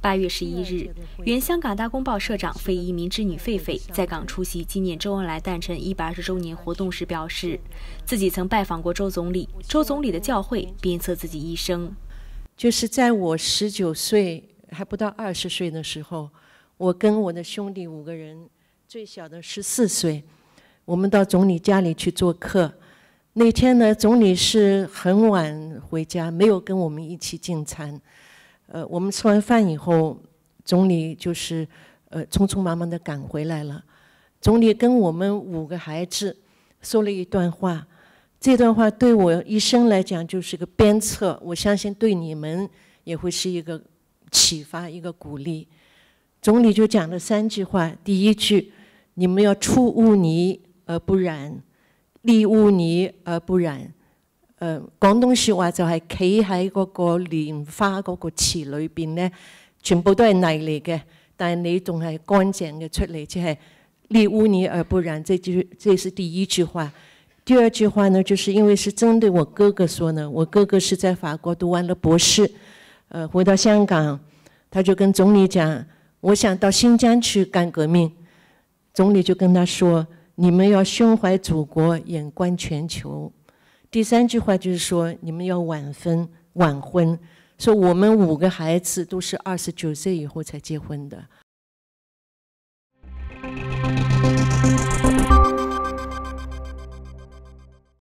八月十一日，原香港《大公报》社长费一民之女费狒在港出席纪念周恩来诞辰一百二十周年活动时表示，自己曾拜访过周总理，周总理的教诲鞭策自己一生。就是在我十九岁还不到二十岁的时候，我跟我的兄弟五个人，最小的十四岁，我们到总理家里去做客。那天呢，总理是很晚回家，没有跟我们一起进餐。呃，我们吃完饭以后，总理就是呃匆匆忙忙地赶回来了。总理跟我们五个孩子说了一段话，这段话对我一生来讲就是个鞭策，我相信对你们也会是一个启发、一个鼓励。总理就讲了三句话，第一句：你们要出污泥而不染，立污泥而不染。誒廣東説話就係企喺嗰個蓮花嗰個池裏邊咧，全部都係泥嚟嘅，但係你仲係乾淨嘅出嚟，即係利污泥而不染。這句這是第一句話。第二句話呢，就是因為是針對我哥哥說呢，我哥哥是在法國讀完了博士，呃，回到香港，他就跟總理講：我想到新疆去干革命。總理就跟他說：你們要胸懷祖國，眼觀全球。第三句话就是说，你们要晚婚晚婚，说我们五个孩子都是二十九岁以后才结婚的。